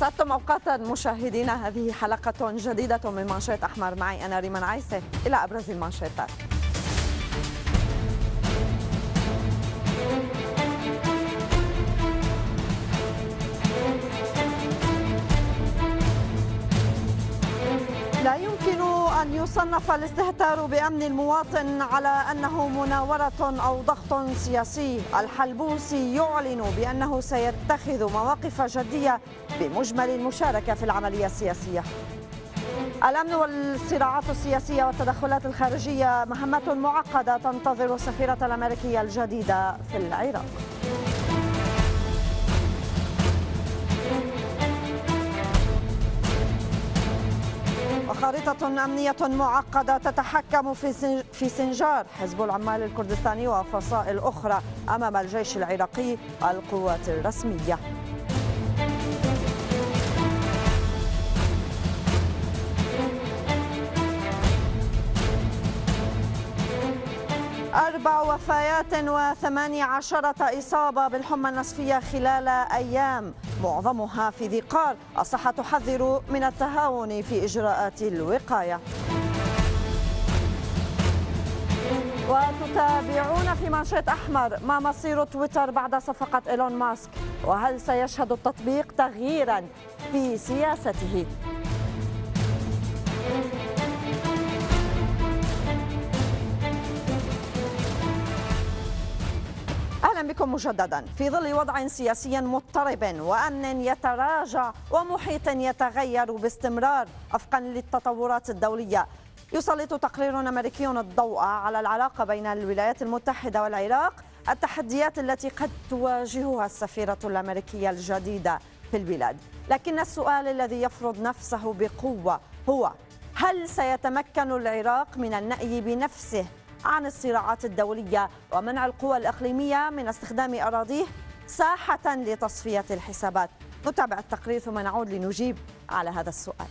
أسعدتم أوقاتا مشاهدينا هذه حلقة جديدة من منشات أحمر معي أنا ريمان عيسى إلى أبرز المانشيتات أن يصنف الاستهتار بأمن المواطن على أنه مناورة أو ضغط سياسي الحلبوسي يعلن بأنه سيتخذ مواقف جدية بمجمل المشاركة في العملية السياسية الأمن والصراعات السياسية والتدخلات الخارجية مهمة معقدة تنتظر السفيرة الأمريكية الجديدة في العراق خارطة أمنية معقدة تتحكم في في سنجار حزب العمال الكردستاني وفصائل أخرى أمام الجيش العراقي القوات الرسمية أربع وفيات وثماني عشرة إصابة بالحمى النصفية خلال أيام معظمها في ذي قار الصحة تحذر من التهاون في إجراءات الوقاية وتتابعون في منشط أحمر ما مصير تويتر بعد صفقة إيلون ماسك وهل سيشهد التطبيق تغييرا في سياسته بكم مجددا في ظل وضع سياسي مضطرب وأمن يتراجع ومحيط يتغير باستمرار أفقا للتطورات الدولية يسلط تقرير أمريكي الضوء على العلاقة بين الولايات المتحدة والعراق التحديات التي قد تواجهها السفيرة الأمريكية الجديدة في البلاد لكن السؤال الذي يفرض نفسه بقوة هو هل سيتمكن العراق من النأي بنفسه عن الصراعات الدولية ومنع القوى الإقليمية من استخدام أراضيه ساحة لتصفية الحسابات نتابع التقرير ثم نعود لنجيب على هذا السؤال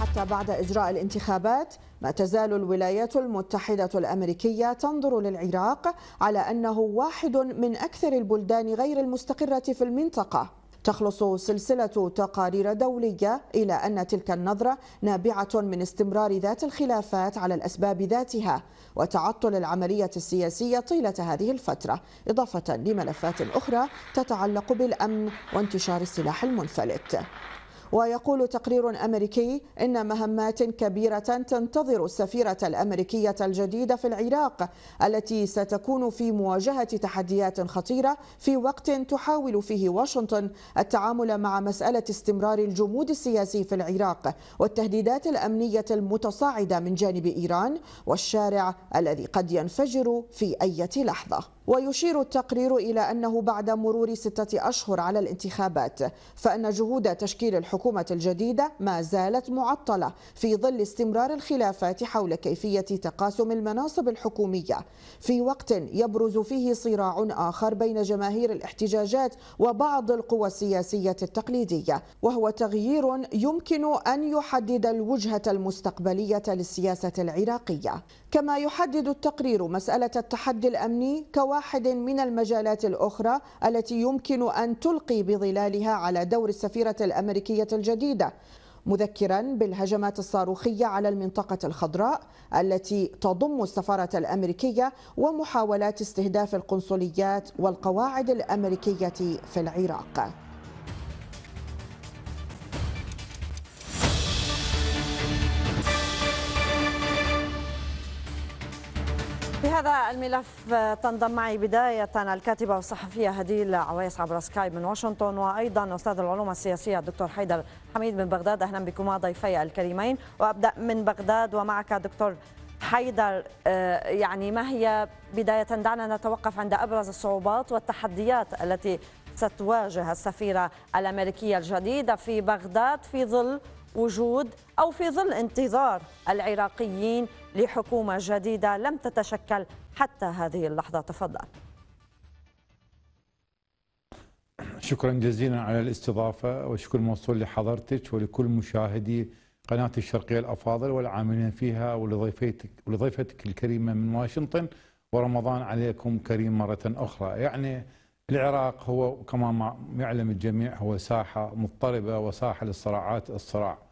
حتى بعد إجراء الانتخابات ما تزال الولايات المتحدة الأمريكية تنظر للعراق على أنه واحد من أكثر البلدان غير المستقرة في المنطقة تخلص سلسلة تقارير دولية إلى أن تلك النظرة نابعة من استمرار ذات الخلافات على الأسباب ذاتها وتعطل العملية السياسية طيلة هذه الفترة إضافة لملفات أخرى تتعلق بالأمن وانتشار السلاح المنفلت ويقول تقرير أمريكي إن مهمات كبيرة تنتظر السفيرة الأمريكية الجديدة في العراق التي ستكون في مواجهة تحديات خطيرة في وقت تحاول فيه واشنطن التعامل مع مسألة استمرار الجمود السياسي في العراق والتهديدات الأمنية المتصاعدة من جانب إيران والشارع الذي قد ينفجر في أي لحظة ويشير التقرير إلى أنه بعد مرور ستة أشهر على الانتخابات فإن جهود تشكيل الحكومة الحكومة الجديدة ما زالت معطلة في ظل استمرار الخلافات حول كيفية تقاسم المناصب الحكومية في وقت يبرز فيه صراع آخر بين جماهير الاحتجاجات وبعض القوى السياسية التقليدية وهو تغيير يمكن أن يحدد الوجهة المستقبلية للسياسة العراقية كما يحدد التقرير مسألة التحدي الأمني كواحد من المجالات الأخرى التي يمكن أن تلقي بظلالها على دور السفيرة الأمريكية الجديدة مذكرا بالهجمات الصاروخية على المنطقة الخضراء التي تضم السفارة الأمريكية ومحاولات استهداف القنصليات والقواعد الأمريكية في العراق في هذا الملف آه، تنضم معي بداية الكاتبة والصحفية هديل عويس عبر سكايب من واشنطن وأيضا أستاذ العلوم السياسية الدكتور حيدر حميد من بغداد أهلا بكما ضيفي الكريمين وأبدأ من بغداد ومعك دكتور حيدر آه، يعني ما هي بداية دعنا نتوقف عند أبرز الصعوبات والتحديات التي ستواجه السفيرة الأمريكية الجديدة في بغداد في ظل وجود أو في ظل انتظار العراقيين لحكومة جديدة لم تتشكل حتى هذه اللحظة تفضل شكرا جزيلا على الاستضافة وشكر موصول لحضرتك ولكل مشاهدي قناة الشرقية الأفاضل والعاملين فيها ولضيفتك, ولضيفتك الكريمة من واشنطن ورمضان عليكم كريم مرة أخرى يعني العراق هو كما يعلم الجميع هو ساحة مضطربة وساحة للصراعات الصراعات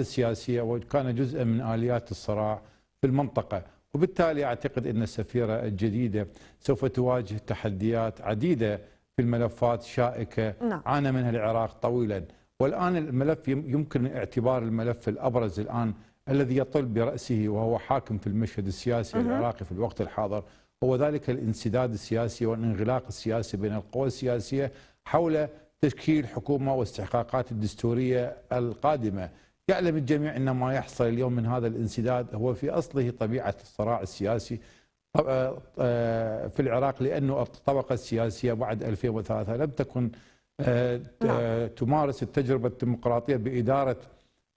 السياسية وكان جزءا من آليات الصراع في المنطقة وبالتالي أعتقد أن السفيرة الجديدة سوف تواجه تحديات عديدة في الملفات شائكة نعم. عانى منها العراق طويلا والآن الملف يمكن اعتبار الملف الأبرز الآن الذي يطل برأسه وهو حاكم في المشهد السياسي العراقي في الوقت الحاضر هو ذلك الانسداد السياسي والانغلاق السياسي بين القوى السياسية حول تشكيل حكومة واستحقاقات الدستورية القادمة يعلم الجميع ان ما يحصل اليوم من هذا الانسداد هو في اصله طبيعه الصراع السياسي آه، آه، في العراق لانه الطبقه السياسيه بعد 2003 لم تكن آه، نعم. تمارس التجربه الديمقراطيه باداره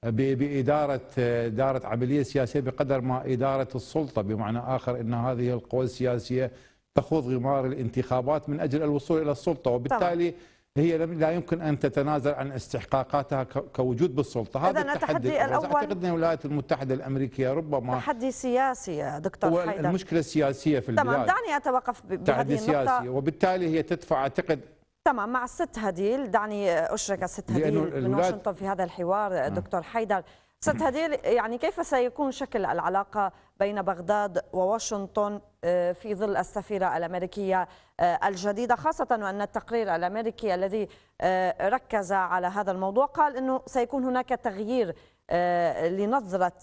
باداره اداره عمليه سياسيه بقدر ما اداره السلطه بمعنى اخر ان هذه القوى السياسيه تخوض غمار الانتخابات من اجل الوصول الى السلطه وبالتالي طبعا. هي لا يمكن ان تتنازل عن استحقاقاتها كوجود بالسلطه هذا التحدي الاول اعتقد ان الولايات المتحده الامريكيه ربما تحدي سياسي يا دكتور حيدر المشكله السياسيه في البلاد تمام دعني اتوقف بهذه النقطه تحدي سياسي وبالتالي هي تدفع اعتقد تمام مع الست هديل دعني اشرك الست هديل من واشنطن في هذا الحوار نعم. دكتور حيدر ست هديل يعني كيف سيكون شكل العلاقة بين بغداد وواشنطن آه، في ظل السفيرة الأمريكية آه، الجديدة خاصة وأن التقرير الأمريكي الذي آه، ركز على هذا الموضوع قال أنه سيكون هناك تغيير لنظرة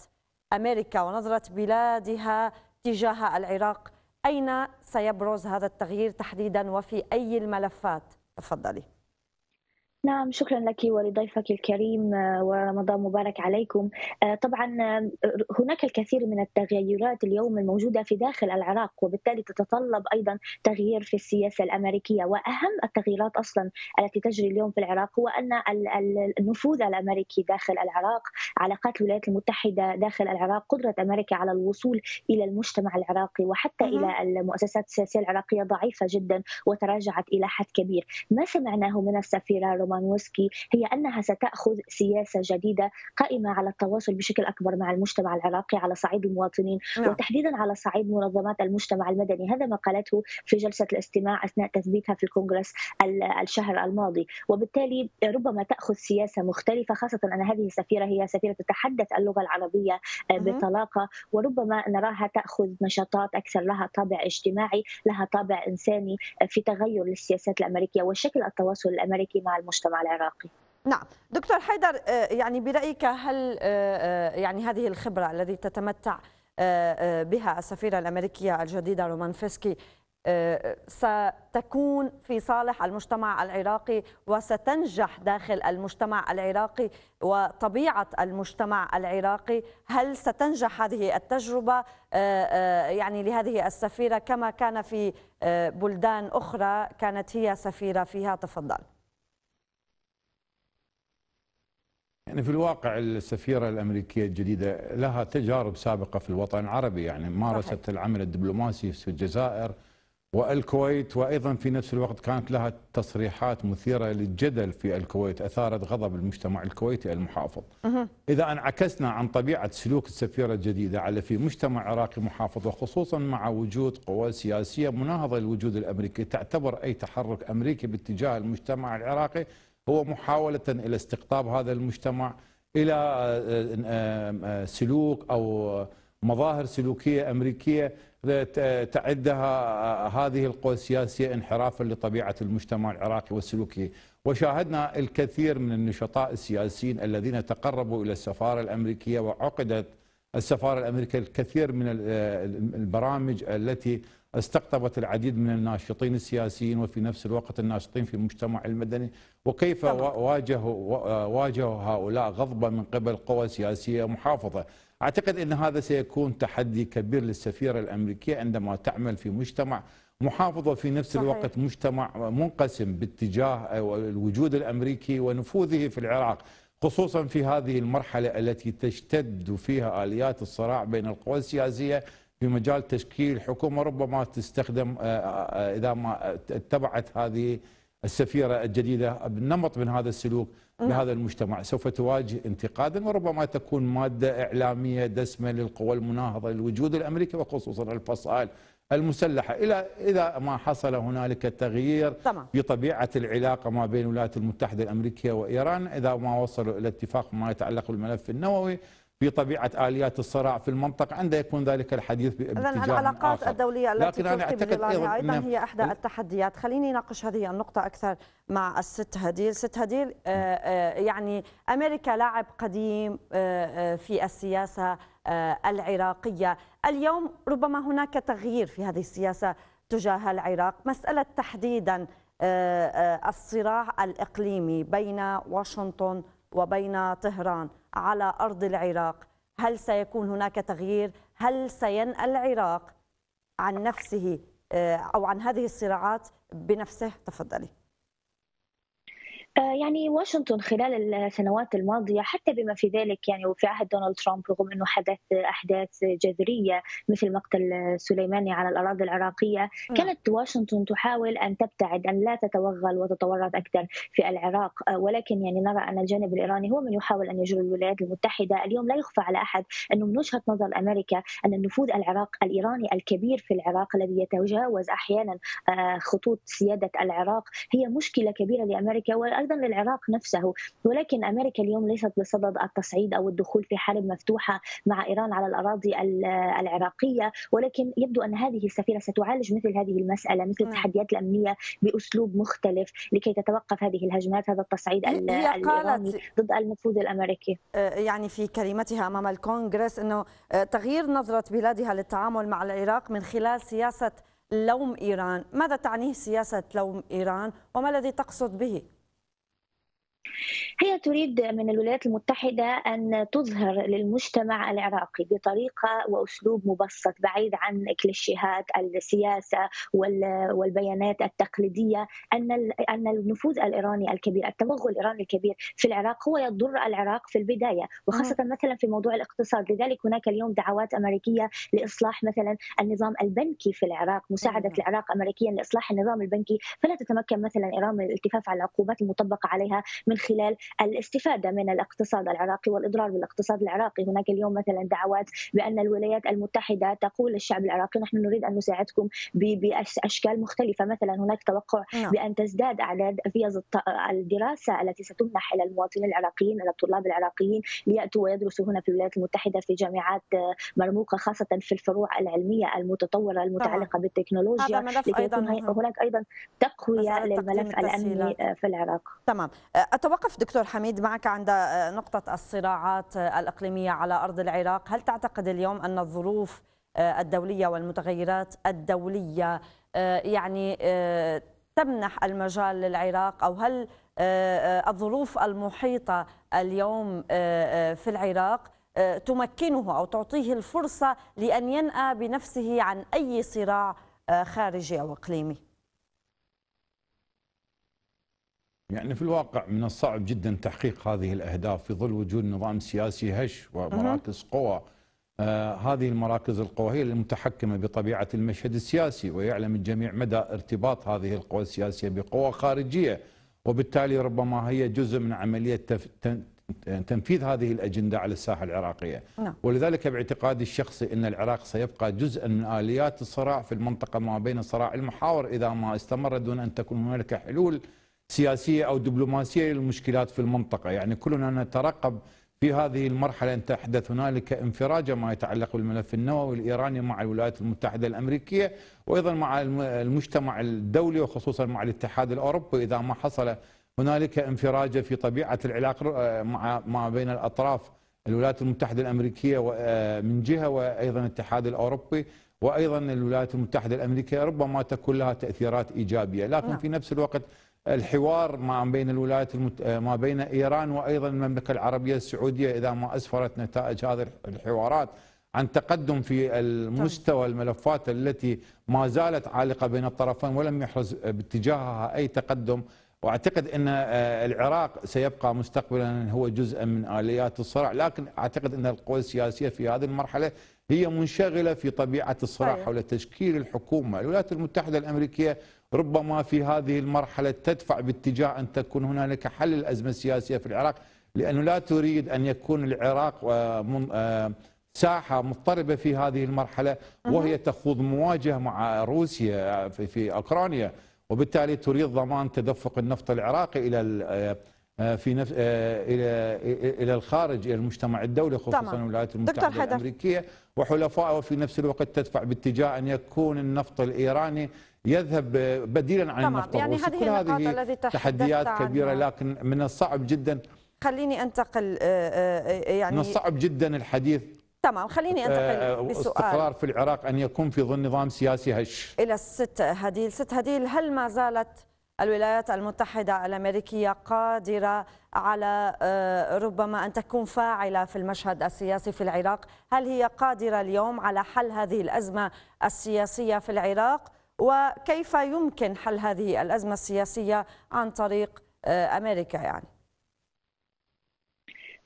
أمريكا ونظرة بلادها تجاه العراق أين سيبرز هذا التغيير تحديدا وفي أي الملفات تفضلي نعم شكرا لك ولضيفك الكريم آه، ورمضان مبارك عليكم آه، طبعا آه، هناك الكثير من التغيرات اليوم الموجودة في داخل العراق وبالتالي تتطلب أيضا تغيير في السياسة الأمريكية وأهم التغييرات أصلا التي تجري اليوم في العراق هو أن النفوذ الأمريكي داخل العراق علاقات الولايات المتحدة داخل العراق قدرة أمريكا على الوصول إلى المجتمع العراقي وحتى إلى المؤسسات السياسية العراقية ضعيفة جدا وتراجعت إلى حد كبير ما سمعناه من السفيرة رومانوسكي هي أنها ستأخذ سياسة جديدة قائمة على التواصل بشكل أكبر مع المجتمع العراقي على صعيد المواطنين نعم. وتحديدا على صعيد منظمات المجتمع المدني هذا ما قالته في جلسة الاستماع أثناء تثبيتها في الكونغرس الشهر الماضي وبالتالي ربما تأخذ سياسة مختلفة خاصة أن هذه السفيرة هي سفيرة تتحدث اللغة العربية آه، بطلاقة وربما نراها تأخذ نشاطات أكثر لها طابع اجتماعي لها طابع إنساني آه، في تغير للسياسات الأمريكية وشكل التواصل الأمريكي مع المجتمع المجتمع العراقي نعم دكتور حيدر آه، يعني برأيك هل آه، آه، يعني هذه الخبرة التي تتمتع بها السفيرة الأمريكية الجديدة رومان فيسكي ستكون في صالح المجتمع العراقي وستنجح داخل المجتمع العراقي وطبيعة المجتمع العراقي هل ستنجح هذه التجربة يعني لهذه السفيرة كما كان في بلدان أخرى كانت هي سفيرة فيها تفضل يعني في الواقع السفيرة الأمريكية الجديدة لها تجارب سابقة في الوطن العربي يعني مارست صحيح. العمل الدبلوماسي في الجزائر والكويت وأيضا في نفس الوقت كانت لها تصريحات مثيرة للجدل في الكويت أثارت غضب المجتمع الكويتي المحافظ أه. إذا انعكسنا عن طبيعة سلوك السفيرة الجديدة على في مجتمع عراقي محافظ وخصوصا مع وجود قوى سياسية مناهضة للوجود الأمريكي تعتبر أي تحرك أمريكي باتجاه المجتمع العراقي هو محاولة إلى استقطاب هذا المجتمع إلى آه، آه، آه، سلوك أو مظاهر سلوكية أمريكية تعدها هذه القوى السياسية انحرافا لطبيعة المجتمع العراقي والسلوكي وشاهدنا الكثير من النشطاء السياسيين الذين تقربوا إلى السفارة الأمريكية وعقدت السفارة الأمريكية الكثير من البرامج التي استقطبت العديد من الناشطين السياسيين وفي نفس الوقت الناشطين في المجتمع المدني وكيف واجهوا واجهوا هؤلاء غضبا من قبل قوى سياسيه محافظه اعتقد ان هذا سيكون تحدي كبير للسفيره الامريكيه عندما تعمل في مجتمع محافظه في نفس صحيح. الوقت مجتمع منقسم باتجاه الوجود الامريكي ونفوذه في العراق خصوصا في هذه المرحله التي تشتد فيها اليات الصراع بين القوى السياسيه في مجال تشكيل حكومه ربما تستخدم آه، آه، آه، اذا ما اتبعت هذه السفيره الجديده بنمط من هذا السلوك نعم. بهذا المجتمع سوف تواجه انتقادا وربما تكون ماده اعلاميه دسمه للقوى المناهضه للوجود الامريكي وخصوصا الفصائل المسلحه الى اذا ما حصل هنالك تغيير طبعا. في طبيعه العلاقه ما بين الولايات المتحده الامريكيه وايران اذا ما وصلوا الى اتفاق ما يتعلق بالملف النووي في طبيعه اليات الصراع في المنطقه عند يكون ذلك الحديث باتجاه اذا العلاقات الدوليه التي لكن انا اعتقد ايضا, أيضاً هي احدى التحديات خليني ناقش هذه النقطه اكثر مع الست هديل ست هديل آه، آه، يعني امريكا لاعب قديم آه، في السياسه العراقيه اليوم ربما هناك تغيير في هذه السياسه تجاه العراق مساله تحديدا الصراع الاقليمي بين واشنطن وبين طهران على أرض العراق هل سيكون هناك تغيير هل سينأى العراق عن نفسه آه، أو عن هذه الصراعات بنفسه تفضلي آه، يعني واشنطن خلال السنوات الماضية حتى بما في ذلك يعني وفي عهد دونالد ترامب رغم أنه حدث أحداث جذرية مثل مقتل سليماني على الأراضي العراقية كانت واشنطن تحاول أن تبتعد أن لا تتوغل وتتورط أكثر في العراق آه، ولكن يعني نرى أن الجانب الإيراني هو من يحاول أن يجر الولايات المتحدة اليوم لا يخفى على أحد أنه من وجهة نظر أمريكا أن النفوذ العراق الإيراني الكبير في العراق الذي يتجاوز أحيانا آه، خطوط سيادة العراق هي مشكلة كبيرة لأمريكا وايضا للعراق نفسه ولكن أمريكا اليوم ليست بصدد التصعيد أو الدخول في حرب مفتوحة مع إيران على الأراضي العراقية ولكن يبدو أن هذه السفيرة ستعالج مثل هذه المسألة مثل نعم. التحديات الأمنية بأسلوب مختلف لكي تتوقف هذه الهجمات هذا التصعيد الإيراني ضد النفوذ الأمريكي آه، يعني في كلمتها أمام الكونغرس أنه آه، تغيير نظرة بلادها للتعامل مع العراق من خلال سياسة لوم إيران ماذا تعنيه سياسة لوم إيران وما الذي تقصد به؟ هي تريد من الولايات المتحدة أن تظهر للمجتمع العراقي بطريقة وأسلوب مبسط بعيد عن كليشيهات السياسة والبيانات التقليدية أن أن النفوذ الإيراني الكبير التوغل الإيراني الكبير في العراق هو يضر العراق في البداية وخاصة نعم. مثلا في موضوع الاقتصاد لذلك هناك اليوم دعوات أمريكية لإصلاح مثلا النظام البنكي في العراق مساعدة نعم. العراق أمريكيا لإصلاح النظام البنكي فلا تتمكن مثلا إيران من الالتفاف على العقوبات المطبقة عليها من من خلال الاستفادة من الاقتصاد العراقي والإضرار بالاقتصاد العراقي هناك اليوم مثلا دعوات بأن الولايات المتحدة تقول للشعب العراقي نحن نريد أن نساعدكم بأشكال مختلفة مثلا هناك توقع نعم. بأن تزداد أعداد فيز الدراسة التي ستمنح إلى المواطنين العراقيين إلى الطلاب العراقيين ليأتوا ويدرسوا هنا في الولايات المتحدة في جامعات مرموقة خاصة في الفروع العلمية المتطورة المتعلقة بالتكنولوجيا ملف أيضا هناك أيضا تقوية للملف الأمني في العراق تمام أتوقف دكتور حميد معك عند آه، نقطة الصراعات آه، الإقليمية على أرض العراق هل تعتقد اليوم أن الظروف آه، الدولية والمتغيرات الدولية يعني تمنح المجال للعراق أو هل الظروف المحيطة اليوم في العراق تمكنه أو تعطيه الفرصة لأن ينأى بنفسه عن أي صراع خارجي أو إقليمي يعني في الواقع من الصعب جدا تحقيق هذه الأهداف في ظل وجود نظام سياسي هش ومراكز قوى آه هذه المراكز القوى هي المتحكمة بطبيعة المشهد السياسي ويعلم الجميع مدى ارتباط هذه القوى السياسية بقوى خارجية وبالتالي ربما هي جزء من عملية تف... تنفيذ هذه الأجندة على الساحة العراقية نعم. ولذلك باعتقادي الشخصي أن العراق سيبقى جزءا من آليات الصراع في المنطقة ما بين صراع المحاور إذا ما استمر دون أن تكون هنالك حلول سياسيه او دبلوماسيه للمشكلات في المنطقه، يعني كلنا نترقب في هذه المرحله ان تحدث هنالك انفراجه ما يتعلق بالملف النووي الايراني مع الولايات المتحده الامريكيه وايضا مع المجتمع الدولي وخصوصا مع الاتحاد الاوروبي اذا ما حصل هنالك انفراجه في طبيعه العلاقه آه، مع ما بين الاطراف الولايات المتحده الامريكيه آه، من جهه وايضا الاتحاد الاوروبي وايضا الولايات المتحده الامريكيه ربما تكون لها تاثيرات ايجابيه لكن نعم. في نفس الوقت الحوار ما بين الولايات المت... ما بين ايران وايضا المملكه العربيه السعوديه اذا ما اسفرت نتائج هذه الحوارات عن تقدم في المستوى الملفات التي ما زالت عالقه بين الطرفين ولم يحرز باتجاهها اي تقدم واعتقد ان آه، العراق سيبقى مستقبلا هو جزء من اليات الصراع لكن اعتقد ان القوى السياسيه في هذه المرحله هي منشغله في طبيعه الصراع حول تشكيل الحكومه الولايات المتحده الامريكيه ربما في هذه المرحلة تدفع باتجاه أن تكون هنالك حل الأزمة السياسية في العراق لأنه لا تريد أن يكون العراق آه، آه، ساحة مضطربة في هذه المرحلة وهي تخوض مواجهة مع روسيا في أوكرانيا وبالتالي تريد ضمان تدفق النفط العراقي إلى آه، في نف... الى الى الخارج الى المجتمع الدولي خصوصا الولايات المتحده الامريكيه وحلفائها وفي نفس الوقت تدفع باتجاه ان يكون النفط الايراني يذهب بديلا عن النفط يعني هذه كل هذه تحديات كبيره عنها. لكن من الصعب جدا خليني انتقل آه، آه، آه، يعني من الصعب جدا الحديث تمام خليني انتقل بسؤال استقرار في العراق ان يكون في ظل نظام سياسي هش الى الست هديل ست هديل هل ما زالت الولايات المتحده الامريكيه قادره على ربما ان تكون فاعله في المشهد السياسي في العراق هل هي قادره اليوم على حل هذه الازمه السياسيه في العراق وكيف يمكن حل هذه الأزمة السياسية عن طريق آه، أمريكا يعني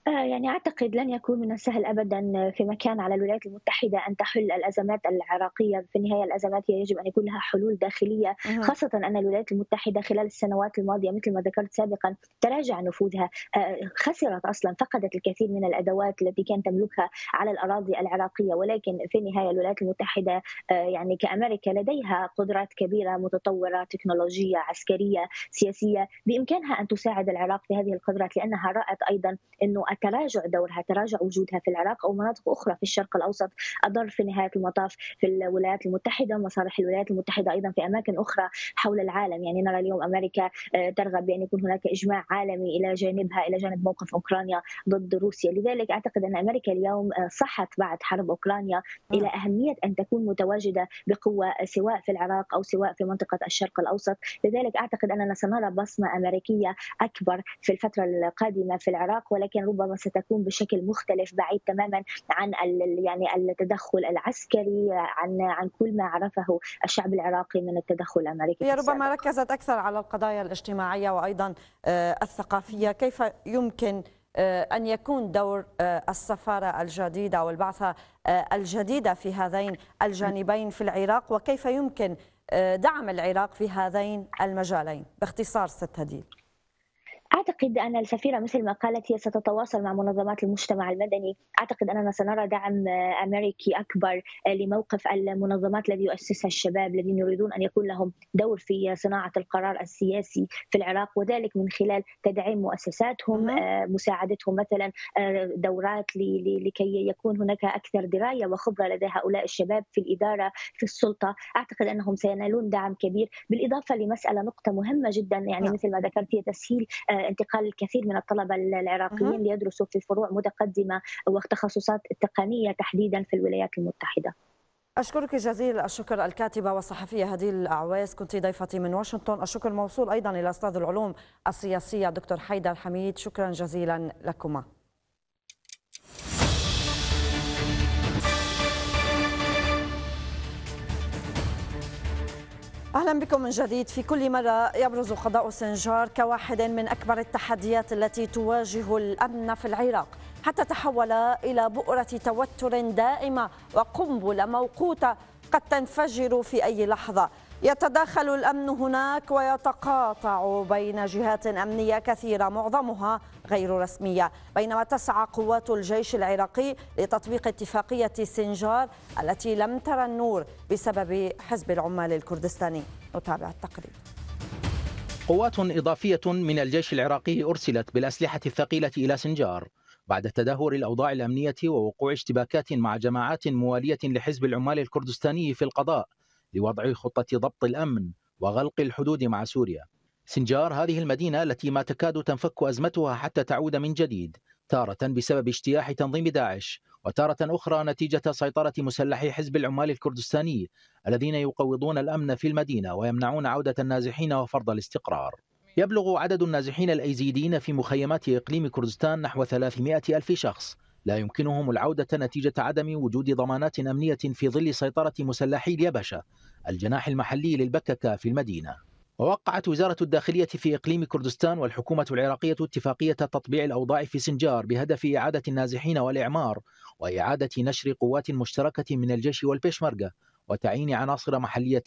آه، يعني أعتقد لن يكون من السهل أبدا في مكان على الولايات المتحدة أن تحل الأزمات العراقية في النهاية الأزمات يجب أن يكون لها حلول داخلية خاصة أن الولايات المتحدة خلال السنوات الماضية مثل ما ذكرت سابقا تراجع نفوذها آه، خسرت أصلا فقدت الكثير من الأدوات التي كانت تملكها على الأراضي العراقية ولكن في النهاية الولايات المتحدة آه، يعني كأمريكا لديها قدرات كبيرة متطورة تكنولوجية عسكرية سياسية بإمكانها أن تساعد العراق في هذه القدرات لأنها رأت أيضا أنه تراجع دورها تراجع وجودها في العراق أو مناطق أخرى في الشرق الأوسط أضر في نهاية المطاف في الولايات المتحدة ومصالح الولايات المتحدة أيضا في أماكن أخرى حول العالم يعني نرى اليوم أمريكا آه، ترغب بأن يكون هناك إجماع عالمي إلى جانبها إلى جانب موقف أوكرانيا ضد روسيا لذلك أعتقد أن أمريكا اليوم آه، صحت بعد حرب أوكرانيا آه. إلى أهمية أن تكون متواجدة بقوة سواء في العراق أو سواء في منطقة الشرق الأوسط لذلك أعتقد أننا سنرى بصمة أمريكية أكبر في الفترة القادمة في العراق ولكن ربما ربما ستكون بشكل مختلف بعيد تماما عن يعني التدخل العسكري عن عن كل ما عرفه الشعب العراقي من التدخل الامريكي هي ربما ركزت اكثر على القضايا الاجتماعيه وايضا آه، الثقافيه كيف يمكن آه، أن يكون دور آه، السفارة الجديدة والبعثة الجديدة في هذين الجانبين في العراق وكيف يمكن دعم العراق في هذين المجالين باختصار ست هديل أعتقد أن السفيرة مثل ما قالت هي ستتواصل مع منظمات المجتمع المدني أعتقد أننا سنرى دعم أمريكي أكبر لموقف المنظمات الذي يؤسسها الشباب الذين يريدون أن يكون لهم دور في صناعة القرار السياسي في العراق وذلك من خلال تدعيم مؤسساتهم آه، مساعدتهم مثلا آه، دورات لكي يكون هناك أكثر دراية وخبرة لدى هؤلاء الشباب في الإدارة في السلطة أعتقد أنهم سينالون دعم كبير بالإضافة لمسألة نقطة مهمة جدا يعني نعم. مثل ما ذكرت هي تسهيل آه، انتقال الكثير من الطلبة العراقيين ليدرسوا في فروع متقدمة وتخصصات التقنية تحديدا في الولايات المتحدة أشكرك جزيل الشكر الكاتبة والصحفية هديل الأعواز كنت ضيفتي من واشنطن الشكر موصول أيضا إلى أستاذ العلوم السياسية دكتور حيدر حميد شكرا جزيلا لكما اهلا بكم من جديد في كل مره يبرز قضاء سنجار كواحد من اكبر التحديات التي تواجه الامن في العراق حتى تحول الى بؤره توتر دائمه وقنبله موقوته قد تنفجر في اي لحظه يتداخل الأمن هناك ويتقاطع بين جهات أمنية كثيرة معظمها غير رسمية بينما تسعى قوات الجيش العراقي لتطبيق اتفاقية سنجار التي لم ترى النور بسبب حزب العمال الكردستاني نتابع التقرير قوات إضافية من الجيش العراقي أرسلت بالأسلحة الثقيلة إلى سنجار بعد تدهور الأوضاع الأمنية ووقوع اشتباكات مع جماعات موالية لحزب العمال الكردستاني في القضاء لوضع خطة ضبط الأمن وغلق الحدود مع سوريا سنجار هذه المدينة التي ما تكاد تنفك أزمتها حتى تعود من جديد تارة بسبب اجتياح تنظيم داعش وتارة أخرى نتيجة سيطرة مسلحي حزب العمال الكردستاني الذين يقوضون الأمن في المدينة ويمنعون عودة النازحين وفرض الاستقرار يبلغ عدد النازحين الأيزيديين في مخيمات إقليم كردستان نحو 300 ألف شخص لا يمكنهم العودة نتيجة عدم وجود ضمانات أمنية في ظل سيطرة مسلحي اليبشة الجناح المحلي للبككة في المدينة ووقعت وزارة الداخلية في إقليم كردستان والحكومة العراقية اتفاقية تطبيع الأوضاع في سنجار بهدف إعادة النازحين والإعمار وإعادة نشر قوات مشتركة من الجيش والبيشمركة وتعيين عناصر محلية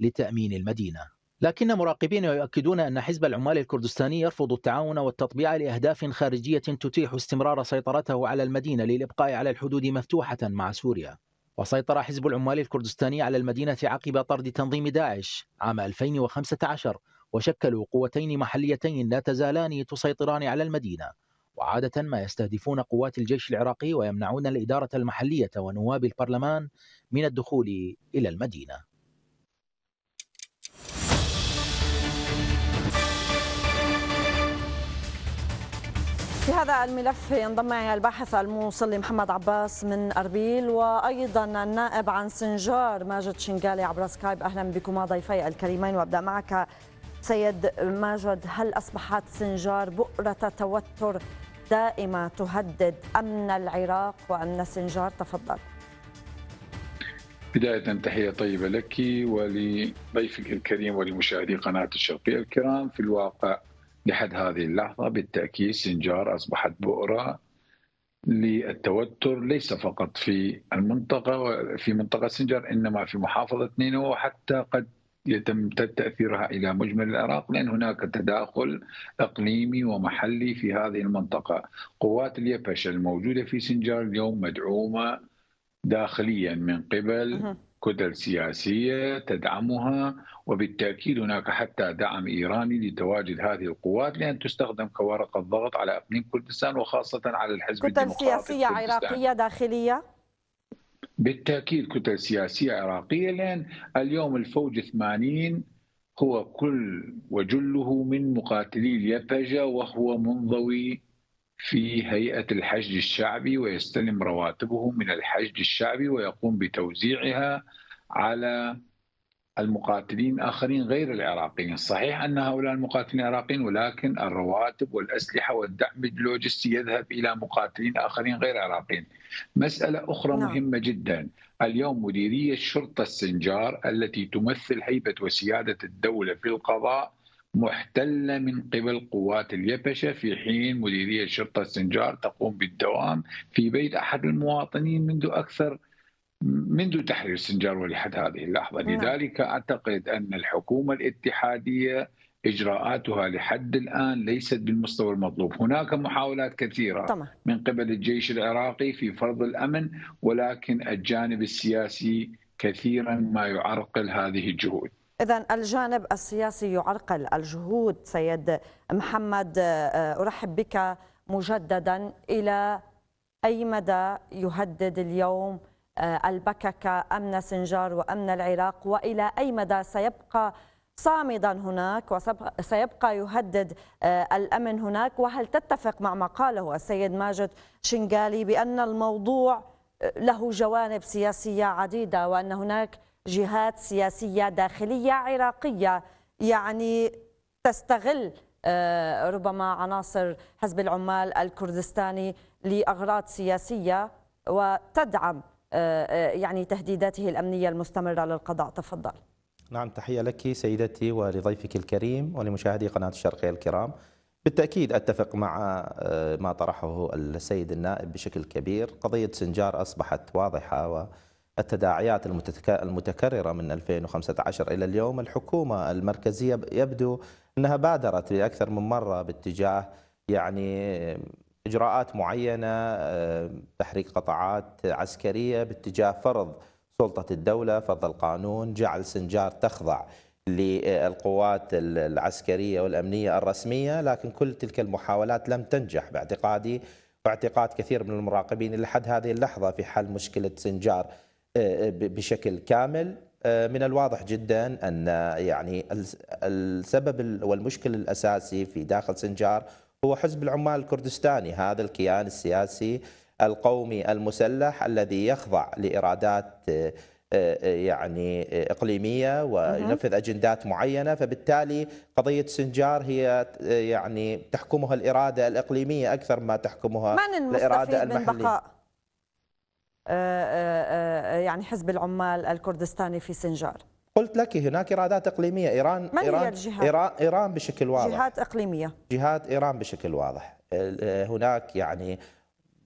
لتأمين المدينة لكن مراقبين يؤكدون أن حزب العمال الكردستاني يرفض التعاون والتطبيع لأهداف خارجية تتيح استمرار سيطرته على المدينة للإبقاء على الحدود مفتوحة مع سوريا وسيطر حزب العمال الكردستاني على المدينة عقب طرد تنظيم داعش عام 2015 وشكلوا قوتين محليتين لا تزالان تسيطران على المدينة وعادة ما يستهدفون قوات الجيش العراقي ويمنعون الإدارة المحلية ونواب البرلمان من الدخول إلى المدينة في هذا الملف ينضم معي الباحث الموصلي محمد عباس من اربيل وايضا النائب عن سنجار ماجد شنغالي عبر سكايب اهلا بكما ضيفي الكريمين وابدا معك سيد ماجد هل اصبحت سنجار بؤره توتر دائمه تهدد امن العراق وامن سنجار تفضل بداية تحية طيبة لك ولضيفك الكريم ولمشاهدي قناة الشرقية الكرام في الواقع لحد هذه اللحظة بالتأكيد سنجار أصبحت بؤرة للتوتر ليس فقط في المنطقة في منطقة سنجار إنما في محافظة نينوى وحتى قد يتمتد تأثيرها إلى مجمل العراق لأن هناك تداخل إقليمي ومحلي في هذه المنطقة قوات اليبش الموجودة في سنجار اليوم مدعومة داخليا من قبل كتل سياسيه تدعمها وبالتاكيد هناك حتى دعم ايراني لتواجد هذه القوات لان تستخدم كورقه ضغط على اقليم كردستان وخاصه على الحزب كتل سياسيه عراقيه داخليه بالتاكيد كتل سياسيه عراقيه لان اليوم الفوج 80 هو كل وجله من مقاتلي اليبجه وهو منضوي في هيئة الحشد الشعبي ويستلم رواتبه من الحشد الشعبي ويقوم بتوزيعها على المقاتلين آخرين غير العراقيين صحيح أن هؤلاء المقاتلين العراقيين ولكن الرواتب والأسلحة والدعم اللوجستي يذهب إلى مقاتلين آخرين غير عراقيين مسألة أخرى نعم. مهمة جدا اليوم مديرية شرطة السنجار التي تمثل هيبة وسيادة الدولة في القضاء محتلة من قبل قوات اليبشة في حين مديرية شرطة سنجار تقوم بالدوام في بيت أحد المواطنين منذ أكثر منذ تحرير سنجار ولحد هذه اللحظة نعم. لذلك أعتقد أن الحكومة الاتحادية إجراءاتها لحد الآن ليست بالمستوى المطلوب هناك محاولات كثيرة طبعا. من قبل الجيش العراقي في فرض الأمن ولكن الجانب السياسي كثيرا ما يعرقل هذه الجهود إذا الجانب السياسي يعرقل الجهود سيد محمد آه، أرحب بك مجددا إلى أي مدى يهدد اليوم آه، البككة أمن سنجار وأمن العراق وإلى أي مدى سيبقى صامدا هناك وسيبقى يهدد آه، الأمن هناك وهل تتفق مع ما قاله السيد ماجد شنغالي بأن الموضوع له جوانب سياسية عديدة وأن هناك جهات سياسية داخلية عراقية يعني تستغل آه، ربما عناصر حزب العمال الكردستاني لأغراض سياسية وتدعم آه، آه، يعني تهديداته الأمنية المستمرة للقضاء تفضل نعم تحية لك سيدتي ولضيفك الكريم ولمشاهدي قناة الشرقية الكرام بالتأكيد أتفق مع ما طرحه السيد النائب بشكل كبير قضية سنجار أصبحت واضحة و. التداعيات المتكررة من 2015 إلى اليوم الحكومة المركزية يبدو أنها بادرت لاكثر من مرة باتجاه يعني إجراءات معينة آه، تحريك قطاعات عسكرية باتجاه فرض سلطة الدولة فرض القانون جعل سنجار تخضع للقوات العسكرية والأمنية الرسمية لكن كل تلك المحاولات لم تنجح باعتقادي واعتقاد كثير من المراقبين لحد هذه اللحظة في حل مشكلة سنجار بشكل كامل آه، من الواضح جدا ان يعني السبب والمشكل الاساسي في داخل سنجار هو حزب العمال الكردستاني هذا الكيان السياسي القومي المسلح الذي يخضع لارادات آه، آه، يعني اقليميه وينفذ اجندات معينه فبالتالي قضيه سنجار هي يعني تحكمها الاراده الاقليميه اكثر ما تحكمها الاراده المحليه آه، آه، آه، يعني حزب العمال الكردستاني في سنجار قلت لك هناك إرادات إقليمية إيران من إيران, هي الجهات؟ إيران إيران بشكل واضح جهات إقليمية جهات إيران بشكل واضح هناك يعني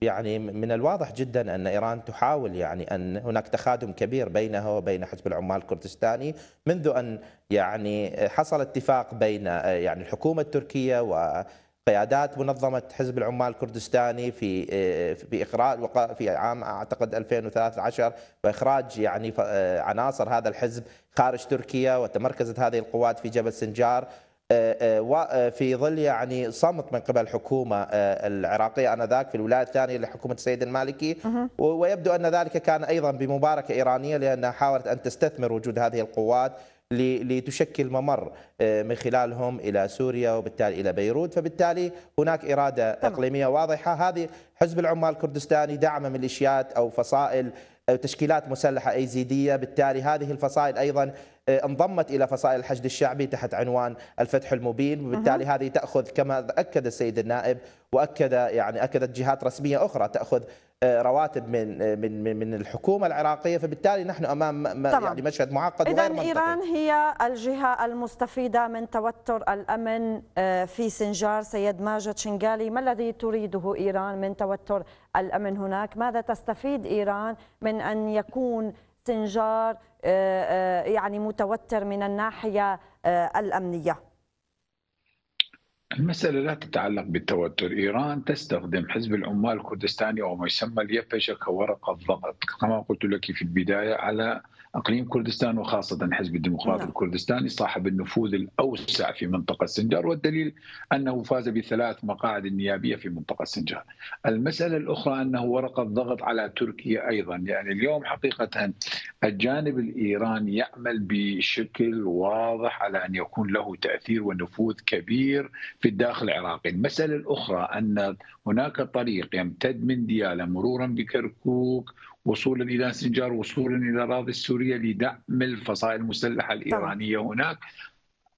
يعني من الواضح جدا ان ايران تحاول يعني ان هناك تخادم كبير بينها وبين حزب العمال الكردستاني منذ ان يعني حصل اتفاق بين يعني الحكومه التركيه و قيادات منظمه حزب العمال الكردستاني في آه، في اخراج في عام اعتقد 2013 واخراج يعني آه، عناصر هذا الحزب خارج تركيا وتمركزت هذه القوات في جبل سنجار آه، وفي ظل يعني صمت من قبل الحكومه العراقيه انذاك في الولايه الثانيه لحكومه السيد المالكي ويبدو ان ذلك كان ايضا بمباركه ايرانيه لانها حاولت ان تستثمر وجود هذه القوات لتشكل ممر آه، من خلالهم الى سوريا وبالتالي الى بيروت فبالتالي هناك اراده طبعا. اقليميه واضحه هذه حزب العمال الكردستاني دعم ميليشيات او فصائل أو تشكيلات مسلحه ايزيديه بالتالي هذه الفصائل ايضا آه، انضمت الى فصائل الحشد الشعبي تحت عنوان الفتح المبين وبالتالي هذه تاخذ كما اكد السيد النائب واكد يعني اكدت جهات رسميه اخرى تاخذ آه، رواتب آه، من من من الحكومه العراقيه فبالتالي نحن امام طبعا. يعني مشهد معقد وغير منطقي ايران هي الجهه المستفيده من توتر الامن في سنجار سيد ماجد شنغالي ما الذي تريده ايران من توتر الامن هناك ماذا تستفيد ايران من ان يكون سنجار آه، آه، يعني متوتر من الناحية آه، الأمنية؟ المسألة لا تتعلق بالتوتر إيران تستخدم حزب العمال الكردستاني وما يسمى اليبشة كورقة ضغط كما قلت لك في البداية على اقليم كردستان وخاصه حزب الديمقراطي نعم. الكردستاني صاحب النفوذ الاوسع في منطقه سنجار والدليل انه فاز بثلاث مقاعد نيابيه في منطقه سنجار. المساله الاخرى انه ورقه ضغط على تركيا ايضا يعني اليوم حقيقه الجانب الايراني يعمل بشكل واضح على ان يكون له تاثير ونفوذ كبير في الداخل العراقي. المساله الاخرى ان هناك طريق يمتد من دياله مرورا بكركوك وصولا الى سنجار وصولا الى الاراضي السوريه لدعم الفصائل المسلحه الايرانيه طبعا. هناك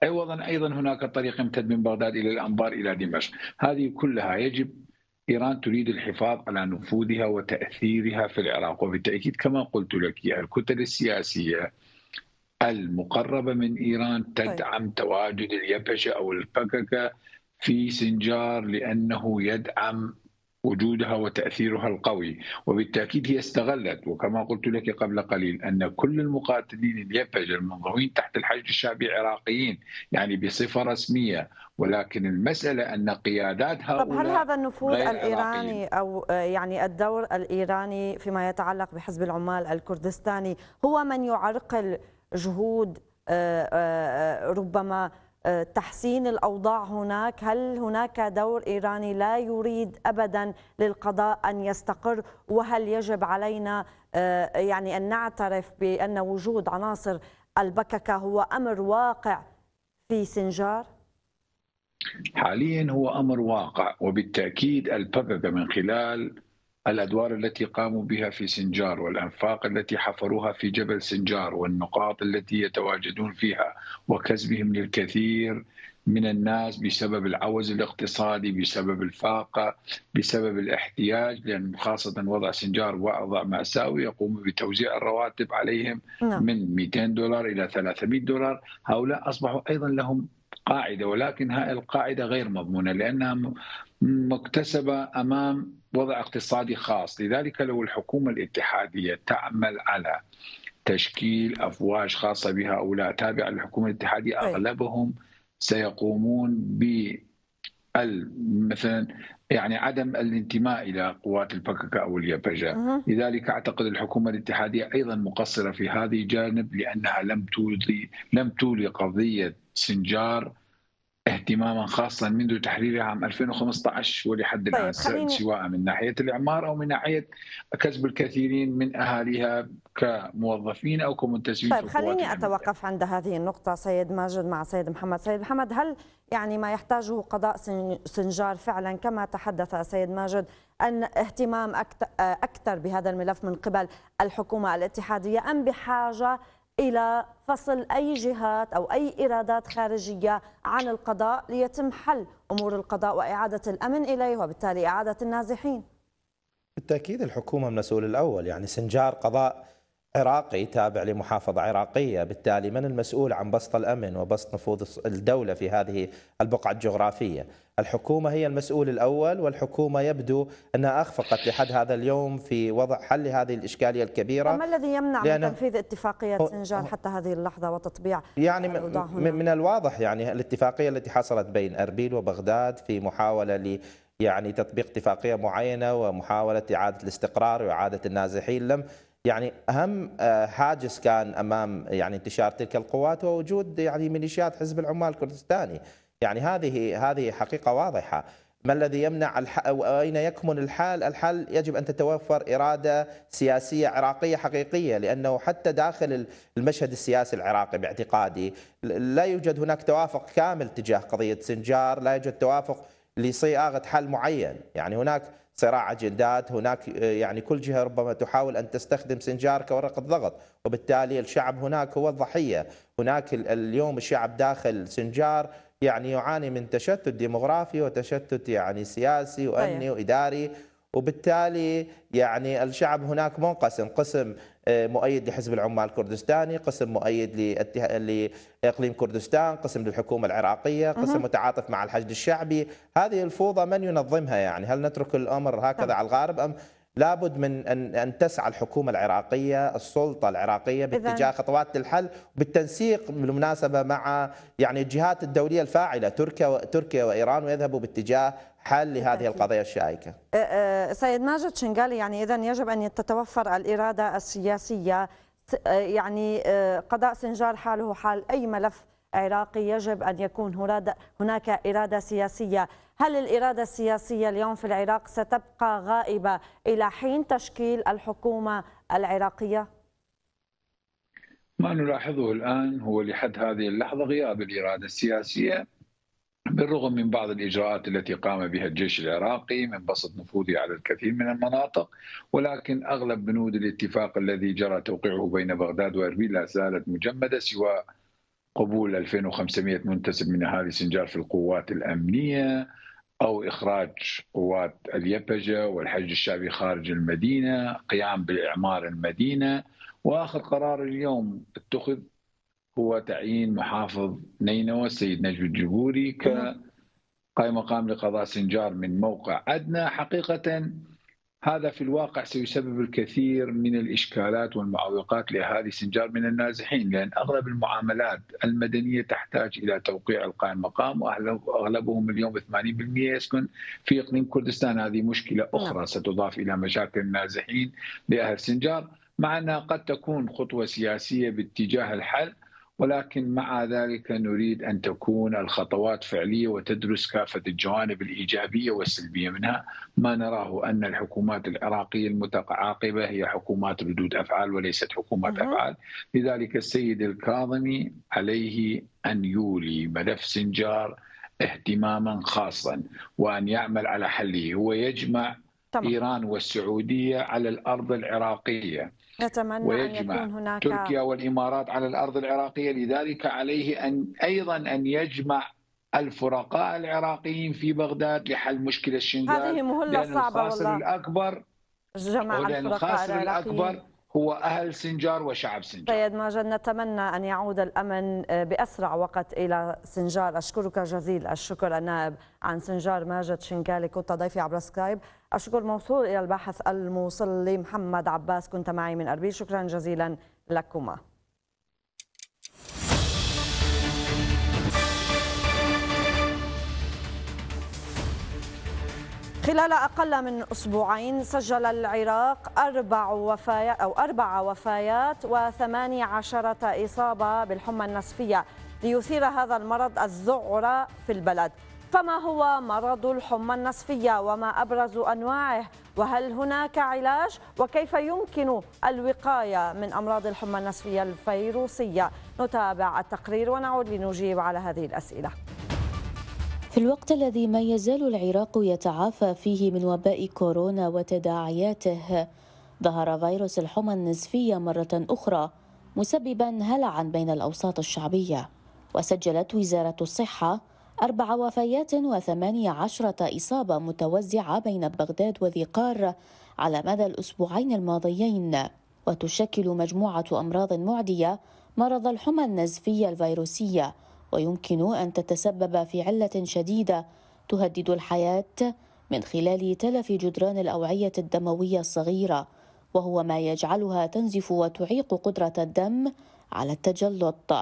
عوضا ايضا هناك طريق يمتد من بغداد الى الانبار الى دمشق هذه كلها يجب ايران تريد الحفاظ على نفوذها وتاثيرها في العراق وبالتاكيد كما قلت لك الكتل السياسيه المقربه من ايران طيب. تدعم طيب. تواجد اليبشه او الفككه في سنجار لانه يدعم وجودها وتأثيرها القوي وبالتأكيد هي استغلت وكما قلت لك قبل قليل أن كل المقاتلين اليفج المنظومين تحت الحشد الشعبي العراقيين يعني بصفة رسمية ولكن المسألة أن قيادات هؤلاء طب هل هذا النفوذ الإيراني أو آه، يعني الدور الإيراني فيما يتعلق بحزب العمال الكردستاني هو من يعرقل جهود آه، آه، ربما آه، تحسين الأوضاع هناك هل هناك دور إيراني لا يريد أبدا للقضاء أن يستقر وهل يجب علينا آه، يعني أن نعترف بأن وجود عناصر البككة هو أمر واقع في سنجار؟ حاليا هو أمر واقع وبالتأكيد البككة من خلال الأدوار التي قاموا بها في سنجار والأنفاق التي حفروها في جبل سنجار والنقاط التي يتواجدون فيها وكسبهم للكثير من الناس بسبب العوز الاقتصادي بسبب الفاقة بسبب الاحتياج لأن خاصة وضع سنجار وضع مأساوي يقوم بتوزيع الرواتب عليهم نعم. من 200 دولار إلى 300 دولار هؤلاء أصبحوا أيضا لهم قاعده ولكن هاي القاعده غير مضمونه لانها مكتسبه امام وضع اقتصادي خاص، لذلك لو الحكومه الاتحاديه تعمل على تشكيل افواج خاصه بهؤلاء تابعه للحكومه الاتحاديه طيب. اغلبهم سيقومون ب مثلا يعني عدم الانتماء الى قوات البككة او اليابجا، لذلك اعتقد الحكومه الاتحاديه ايضا مقصره في هذا الجانب لانها لم تولي لم تولي قضيه سنجار اهتماما خاصا منذ تحريرها عام 2015 ولحد الآن طيب سواء من ناحية الإعمار أو من ناحية كسب الكثيرين من أهاليها كموظفين أو كمنتسبين طيب خليني أتوقف عند هذه النقطة سيد ماجد مع سيد محمد سيد محمد هل يعني ما يحتاجه قضاء سنجار فعلا كما تحدث سيد ماجد أن اهتمام أكثر بهذا الملف من قبل الحكومة الاتحادية أم بحاجة إلى فصل أي جهات أو أي إرادات خارجية عن القضاء ليتم حل أمور القضاء وإعادة الأمن إليه وبالتالي إعادة النازحين بالتأكيد الحكومة المسؤول الأول يعني سنجار قضاء عراقي تابع لمحافظة عراقية بالتالي من المسؤول عن بسط الأمن وبسط نفوذ الدولة في هذه البقعة الجغرافية الحكومة هي المسؤول الأول والحكومة يبدو أنها أخفقت لحد هذا اليوم في وضع حل هذه الإشكالية الكبيرة ما الذي يمنع من تنفيذ اتفاقية سنجان حتى هذه اللحظة وتطبيع يعني من الواضح يعني الاتفاقية التي حصلت بين أربيل وبغداد في محاولة ل يعني تطبيق اتفاقية معينة ومحاولة إعادة الاستقرار وإعادة النازحين لم يعني اهم آه، حاجز كان امام يعني انتشار تلك القوات هو وجود يعني ميليشيات حزب العمال الكردستاني يعني هذه هذه حقيقه واضحه ما الذي يمنع اين يكمن الحال؟ الحل يجب ان تتوفر اراده سياسيه عراقيه حقيقيه لانه حتى داخل المشهد السياسي العراقي باعتقادي لا يوجد هناك توافق كامل تجاه قضيه سنجار، لا يوجد توافق لصياغه حل معين، يعني هناك صراع اجندات هناك آه، يعني كل جهه ربما تحاول ان تستخدم سنجار كورقه ضغط وبالتالي الشعب هناك هو الضحيه هناك اليوم الشعب داخل سنجار يعني يعاني من تشتت ديموغرافي وتشتت يعني سياسي وامني واداري وبالتالي يعني الشعب هناك منقسم قسم مؤيد لحزب العمال الكردستاني قسم مؤيد لإقليم كردستان قسم للحكومة العراقية قسم متعاطف مع الحشد الشعبي هذه الفوضى من ينظمها يعني هل نترك الأمر هكذا نعم. على الغارب أم لابد من ان ان تسعى الحكومه العراقيه السلطه العراقيه باتجاه خطوات الحل بالتنسيق بالمناسبه مع يعني الجهات الدوليه الفاعله تركيا تركيا وايران ويذهبوا باتجاه حل لهذه القضيه الشائكه. أه، أه، سيد ماجد شنغالي يعني اذا يجب ان تتوفر الاراده السياسيه أه، يعني قضاء سنجار حاله حال اي ملف عراقي يجب أن يكون هناك إرادة سياسية هل الإرادة السياسية اليوم في العراق ستبقى غائبة إلى حين تشكيل الحكومة العراقية؟ ما نلاحظه الآن هو لحد هذه اللحظة غياب الإرادة السياسية بالرغم من بعض الإجراءات التي قام بها الجيش العراقي من بسط نفوذه على الكثير من المناطق ولكن أغلب بنود الاتفاق الذي جرى توقيعه بين بغداد وإربيل لا زالت مجمدة سوى قبول 2500 منتسب من اهالي سنجار في القوات الامنيه او اخراج قوات اليبجه والحج الشعبي خارج المدينه، قيام باعمار المدينه واخر قرار اليوم اتخذ هو تعيين محافظ نينوى السيد نجم الجبوري ك مقام لقضاء سنجار من موقع أدنى حقيقة هذا في الواقع سيسبب الكثير من الإشكالات والمعوقات لأهالي سنجار من النازحين لأن أغلب المعاملات المدنية تحتاج إلى توقيع القائم مقام وأغلبهم اليوم 80% يسكن في إقليم كردستان هذه مشكلة نعم. أخرى ستضاف إلى مشاكل النازحين لأهل سنجار مع أنها قد تكون خطوة سياسية باتجاه الحل ولكن مع ذلك نريد ان تكون الخطوات فعليه وتدرس كافه الجوانب الايجابيه والسلبيه منها، ما نراه ان الحكومات العراقيه المتعاقبه هي حكومات ردود افعال وليست حكومات افعال، لذلك السيد الكاظمي عليه ان يولي ملف سنجار اهتماما خاصا وان يعمل على حله، هو يجمع تمام. إيران والسعودية على الأرض العراقية نتمنى ويجمع أن يكون هناك تركيا والإمارات على الأرض العراقية لذلك عليه أن أيضا أن يجمع الفرقاء العراقيين في بغداد لحل مشكلة الشنغال هذه مهلة صعبة والله الأكبر جماعة الفرقاء العراقيين الأكبر هو أهل سنجار وشعب سنجار سيد طيب، ماجد نتمنى أن يعود الأمن آه، بأسرع وقت إلى سنجار أشكرك جزيل الشكر النائب عن سنجار ماجد شنكالي كنت ضيفي عبر سكايب الشكر موصول إلى الباحث المصلي محمد عباس كنت معي من أربيل شكرا جزيلا لكما خلال أقل من أسبوعين سجل العراق أربع وفيات أو أربع وفيات و عشرة إصابة بالحمى النصفية ليثير هذا المرض الذعر في البلد فما هو مرض الحمى النصفية وما أبرز أنواعه وهل هناك علاج وكيف يمكن الوقاية من أمراض الحمى النصفية الفيروسية نتابع التقرير ونعود لنجيب على هذه الأسئلة في الوقت الذي ما يزال العراق يتعافى فيه من وباء كورونا وتداعياته ظهر فيروس الحمى النزفية مرة أخرى مسببا هلعا بين الأوساط الشعبية وسجلت وزارة الصحة أربع وفيات وثمانية عشرة إصابة متوزعة بين بغداد وذي قار على مدى الأسبوعين الماضيين وتشكل مجموعة أمراض معدية مرض الحمى النزفية الفيروسية ويمكن أن تتسبب في علة شديدة تهدد الحياة من خلال تلف جدران الأوعية الدموية الصغيرة وهو ما يجعلها تنزف وتعيق قدرة الدم على التجلط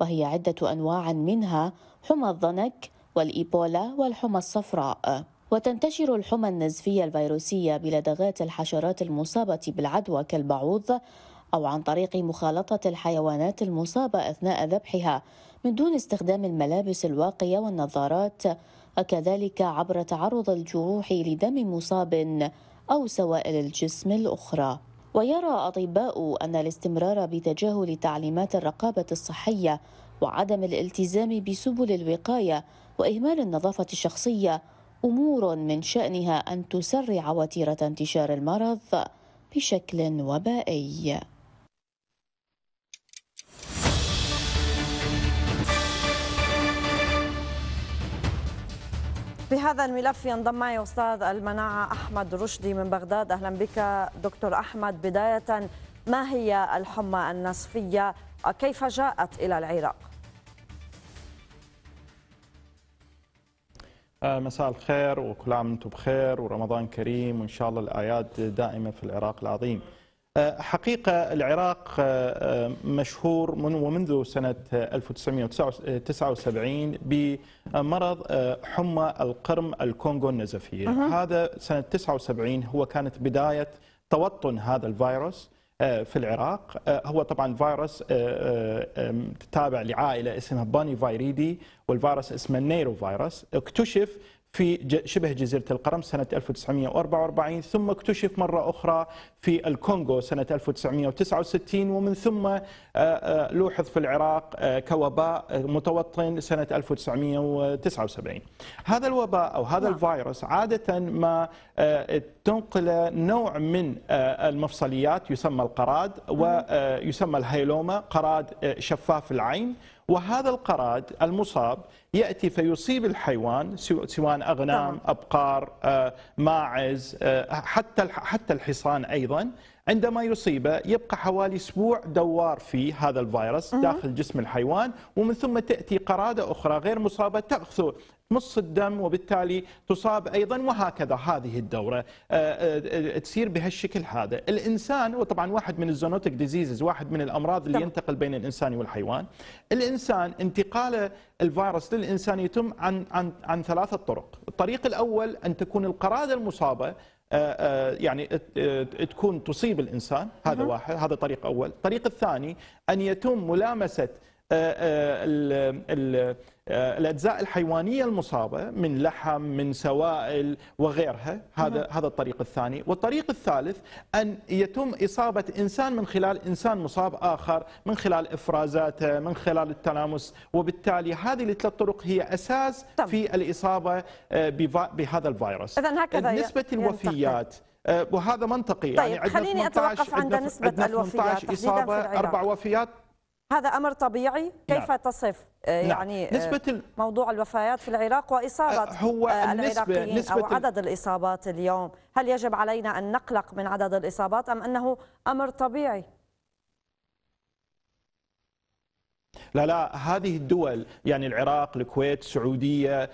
وهي عدة أنواع منها حمى الضنك والإيبولا والحمى الصفراء وتنتشر الحمى النزفية الفيروسية بلدغات الحشرات المصابة بالعدوى كالبعوض أو عن طريق مخالطة الحيوانات المصابة أثناء ذبحها من دون استخدام الملابس الواقية والنظارات وكذلك عبر تعرض الجروح لدم مصاب أو سوائل الجسم الأخرى ويرى أطباء أن الاستمرار بتجاهل تعليمات الرقابة الصحية وعدم الالتزام بسبل الوقاية وإهمال النظافة الشخصية أمور من شأنها أن تسرع وتيرة انتشار المرض بشكل وبائي بهذا الملف ينضم معي استاذ المناعه احمد رشدي من بغداد اهلا بك دكتور احمد بدايه ما هي الحمى النصفيه كيف جاءت الى العراق آه، مساء الخير وكل عام وانتم بخير ورمضان كريم وان شاء الله الايات دائمه في العراق العظيم آه، حقيقة العراق آه، آه، مشهور من ومنذ سنة 1979 بمرض حمى القرم الكونغو النزفية أه. هذا سنة 79 هو كانت بداية توطن هذا الفيروس في العراق هو طبعا فيروس تابع لعائلة اسمها باني فايريدي والفيروس اسمه نيرو فيروس اكتشف في شبه جزيرة القرم سنة 1944 ثم اكتشف مرة أخرى في الكونغو سنة 1969 ومن ثم آه، آه، لوحظ في العراق آه، كوباء متوطن سنة 1979 هذا الوباء أو هذا نعم. الفيروس عادة ما تنقل نوع من المفصليات يسمى القراد ويسمى نعم. الهيلوما قراد شفاف العين وهذا القراد المصاب ياتي فيصيب الحيوان سواء اغنام ابقار آه، ماعز آه، حتى حتى الحصان ايضا عندما يصيبه يبقى حوالي اسبوع دوار فيه هذا الفيروس داخل جسم الحيوان ومن ثم تاتي قراده اخرى غير مصابه تاخذ تمص الدم وبالتالي تصاب ايضا وهكذا هذه الدوره آه، آه، آه، تصير بهالشكل هذا، الانسان وطبعا واحد من الزونوتيك ديزيزز واحد من الامراض اللي نعم. ينتقل بين الانسان والحيوان، الانسان انتقال الفيروس للانسان يتم عن عن عن ثلاثه طرق، الطريق الاول ان تكون القراده المصابه يعني تكون تصيب الانسان هذا واحد هذا طريق اول الطريق الثاني ان يتم ملامسه آه، آه، آه، الاجزاء الحيوانيه المصابه من لحم من سوائل وغيرها هذا نعم. هذا الطريق الثاني والطريق الثالث ان يتم اصابه انسان من خلال انسان مصاب اخر من خلال افرازاته من خلال التلامس وبالتالي هذه الثلاث طرق هي اساس في الاصابه بهذا الفيروس اذا هكذا نسبه الوفيات وهذا منطقي يعني طيب يعني خليني اتوقف عند نسبه الوفيات اصابه اربع وفيات هذا امر طبيعي كيف نعم. تصف آه، نعم. يعني نعم. نسبة موضوع الوفيات في العراق واصابه آه، هو العراقيين نسبة او عدد الاصابات اليوم هل يجب علينا ان نقلق من عدد الاصابات ام انه امر طبيعي لا لا هذه الدول يعني العراق الكويت السعودية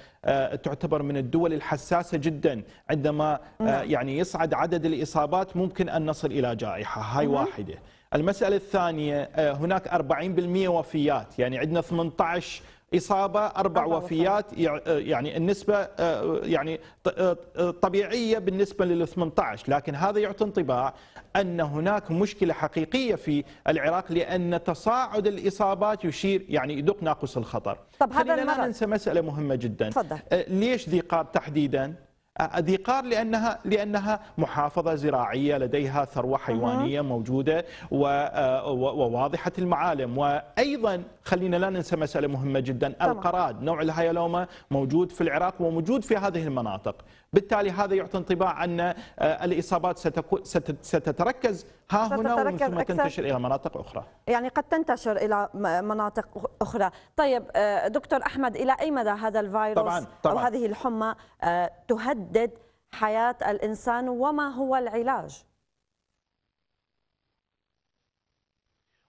تعتبر من الدول الحساسة جدا عندما نعم. يعني يصعد عدد الإصابات ممكن أن نصل إلى جائحة هاي واحدة المسألة الثانية آه، هناك 40% وفيات يعني عندنا 18 إصابة أربع وفيات آه، يعني النسبة آه، يعني طبيعية بالنسبة لل 18 لكن هذا يعطي انطباع أن هناك مشكلة حقيقية في العراق لأن تصاعد الإصابات يشير يعني يدق ناقوس الخطر طب هذا خلينا لا ننسى مسألة مهمة جدا تفضل. ليش ذي قاب تحديدا؟ أديقار لأنها لأنها محافظة زراعية لديها ثروة حيوانية موجودة آه، وواضحة المعالم وأيضا خلينا لا ننسى مسألة مهمة جدا القراد نوع الهيلوما موجود في العراق وموجود في هذه المناطق بالتالي هذا يعطي انطباع أن آه، الإصابات ستتركز ها هنا ثم تنتشر إلى مناطق أخرى يعني قد تنتشر إلى مناطق أخرى طيب آه، دكتور أحمد إلى أي مدى هذا الفيروس طبعاً طبعاً. أو هذه الحمى آه، تهدد حياة الإنسان وما هو العلاج؟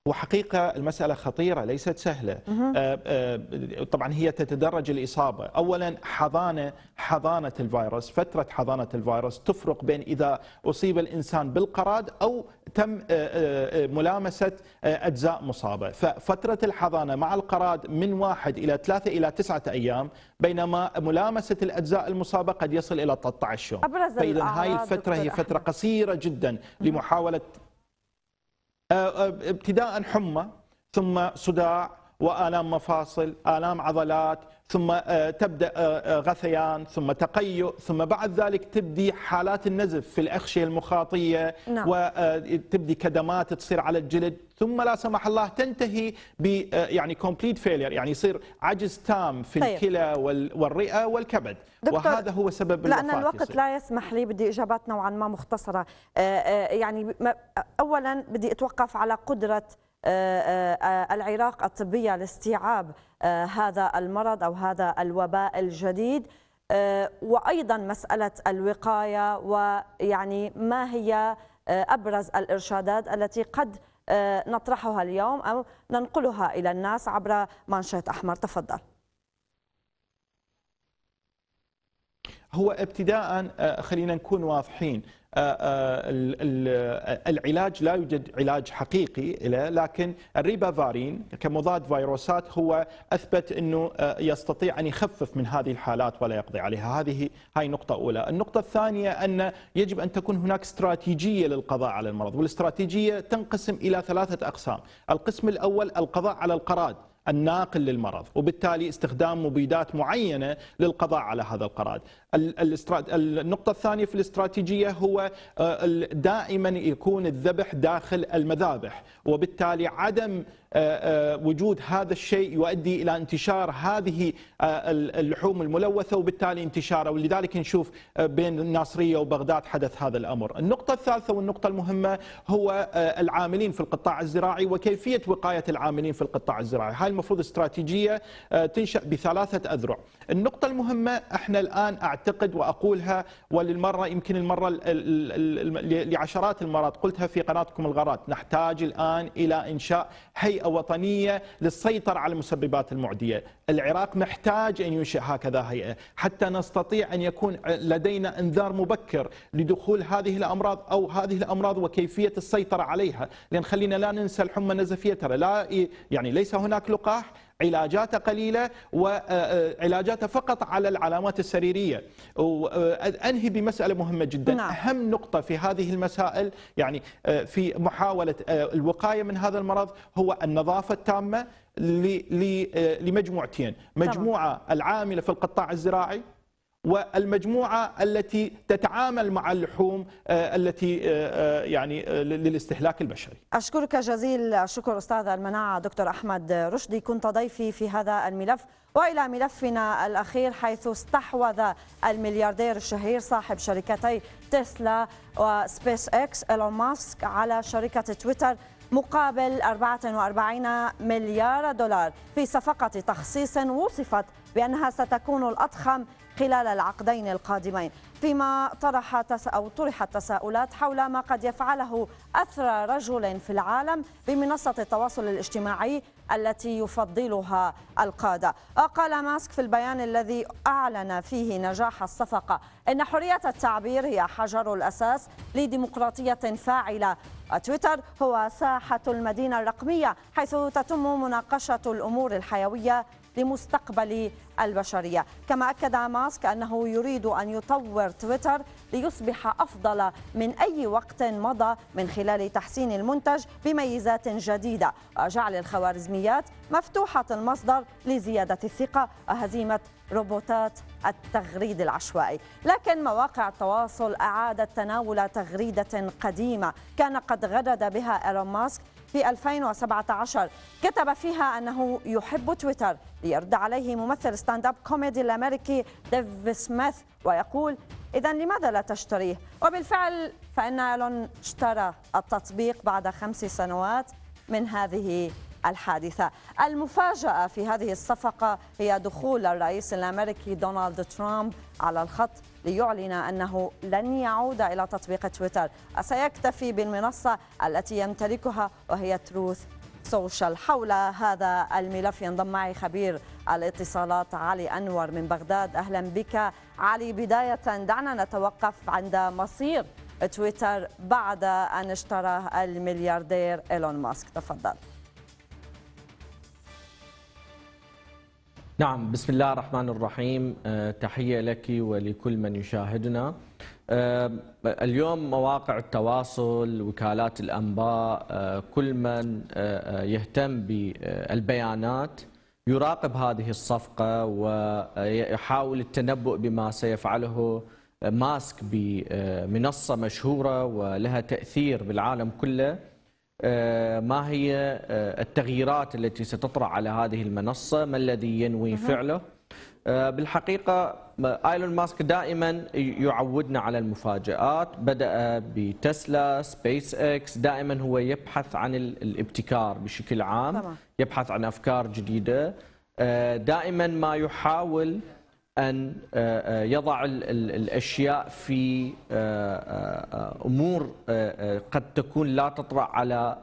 وحقيقة المسألة خطيرة ليست سهلة آه، آه، طبعا هي تتدرج الإصابة أولا حضانة حضانة الفيروس فترة حضانة الفيروس تفرق بين إذا أصيب الإنسان بالقراد أو تم آه، ملامسة أجزاء مصابة ففترة الحضانة مع القراد من واحد إلى ثلاثة إلى تسعة أيام بينما ملامسة الأجزاء المصابة قد يصل إلى 13 يوم فإذا هاي الفترة هي فترة قصيرة جدا لمحاولة آه، آه، ابتداء حمى ثم صداع والام مفاصل الام عضلات ثم آه، تبدا آه، آه، غثيان ثم تقيؤ ثم بعد ذلك تبدي حالات النزف في الاغشيه المخاطيه نعم. وتبدي كدمات تصير على الجلد ثم لا سمح الله تنتهي ب يعني كومبليت فيلير يعني يصير عجز تام في طيب. الكلى والرئه والكبد وهذا هو سبب لان الوقت يصير. لا يسمح لي بدي اجابات نوعا ما مختصره يعني اولا بدي اتوقف على قدره آه، آه، آه، العراق الطبية لاستيعاب هذا المرض أو هذا الوباء الجديد وأيضا مسألة الوقاية ويعني ما هي أبرز الإرشادات التي قد نطرحها اليوم أو ننقلها إلى الناس عبر مانشيت أحمر تفضل هو ابتداء آه، خلينا نكون واضحين آه، آه، العلاج لا يوجد علاج حقيقي له لكن الريبافارين كمضاد فيروسات هو اثبت انه يستطيع ان يخفف من هذه الحالات ولا يقضي عليها هذه هاي نقطه اولى النقطه الثانيه ان يجب ان تكون هناك استراتيجيه للقضاء على المرض والاستراتيجيه تنقسم الى ثلاثه اقسام القسم الاول القضاء على القراد الناقل للمرض وبالتالي استخدام مبيدات معينة للقضاء على هذا القراد النقطة الثانية في الاستراتيجية هو آه، دائما يكون الذبح داخل المذابح وبالتالي عدم آه، آه، وجود هذا الشيء يؤدي إلى انتشار هذه اللحوم الملوثة وبالتالي انتشارها ولذلك نشوف بين الناصرية وبغداد حدث هذا الأمر النقطة الثالثة والنقطة المهمة هو العاملين في القطاع الزراعي وكيفية وقاية العاملين في القطاع الزراعي هاي المفروض استراتيجية تنشأ بثلاثة أذرع النقطة المهمة احنا الآن أعتقد وأقولها وللمرة يمكن المرة لعشرات المرات قلتها في قناتكم الغرات نحتاج الآن إلى إنشاء هيئة وطنية للسيطرة على المسببات المعدية العراق محتاج أن ينشئ هكذا هيئة حتى نستطيع أن يكون لدينا انذار مبكر لدخول هذه الأمراض أو هذه الأمراض وكيفية السيطرة عليها لأن خلينا لا ننسى الحمى النزفية ترى لا يعني ليس هناك لقاح علاجاته قليلة وعلاجاته آه، آه، فقط على العلامات السريرية وأنهي آه، بمسألة مهمة جدا نعم. أهم نقطة في هذه المسائل يعني في محاولة الوقاية من هذا المرض هو النظافة التامة لمجموعتين مجموعة العاملة في القطاع الزراعي والمجموعه التي تتعامل مع اللحوم آه، التي آه، آه، يعني للاستهلاك البشري. اشكرك جزيل الشكر استاذ المناعه دكتور احمد رشدي كنت ضيفي في هذا الملف والى ملفنا الاخير حيث استحوذ الملياردير الشهير صاحب شركتي تسلا وسبيس اكس ايلون ماسك على شركه تويتر مقابل 44 مليار دولار في صفقة تخصيص وصفت بأنها ستكون الأضخم خلال العقدين القادمين فيما طرح أو طرحت تساؤلات حول ما قد يفعله أثرى رجل في العالم بمنصة التواصل الاجتماعي التي يفضلها القادة قال ماسك في البيان الذي أعلن فيه نجاح الصفقة إن حرية التعبير هي حجر الأساس لديمقراطية فاعلة تويتر هو ساحة المدينة الرقمية حيث تتم مناقشة الأمور الحيوية لمستقبل البشرية كما أكد ماسك أنه يريد أن يطور تويتر ليصبح أفضل من أي وقت مضى من خلال تحسين المنتج بميزات جديدة وجعل الخوارزميات مفتوحة المصدر لزيادة الثقة وهزيمة روبوتات التغريد العشوائي لكن مواقع التواصل أعادت تناول تغريدة قديمة كان قد غرد بها إيلون ماسك في 2017 كتب فيها أنه يحب تويتر ليرد عليه ممثل ستاند اب كوميدي الأمريكي ديف سميث ويقول إذا لماذا لا تشتريه؟ وبالفعل فإن ألون اشترى التطبيق بعد خمس سنوات من هذه الحادثة المفاجأة في هذه الصفقة هي دخول الرئيس الأمريكي دونالد ترامب على الخط ليعلن أنه لن يعود إلى تطبيق تويتر سيكتفي بالمنصة التي يمتلكها وهي تروث سوشال حول هذا الملف ينضم معي خبير الاتصالات علي أنور من بغداد أهلا بك علي بداية دعنا نتوقف عند مصير تويتر بعد أن اشتراه الملياردير إيلون ماسك تفضل نعم بسم الله الرحمن الرحيم آه، تحية لك ولكل من يشاهدنا آه، اليوم مواقع التواصل وكالات الأنباء آه، كل من يهتم بالبيانات يراقب هذه الصفقة ويحاول التنبؤ بما سيفعله ماسك بمنصة مشهورة ولها تأثير بالعالم كله آه، ما هي آه، التغييرات التي ستطرأ على هذه المنصة ما الذي ينوي فعله آه، بالحقيقة ايلون ماسك دائما يعودنا على المفاجآت بدأ بتسلا سبيس اكس دائما هو يبحث عن الابتكار بشكل عام طبعا. يبحث عن أفكار جديدة دائما ما يحاول أن آه، آه، يضع الأشياء في آه، أمور قد تكون لا تطرأ على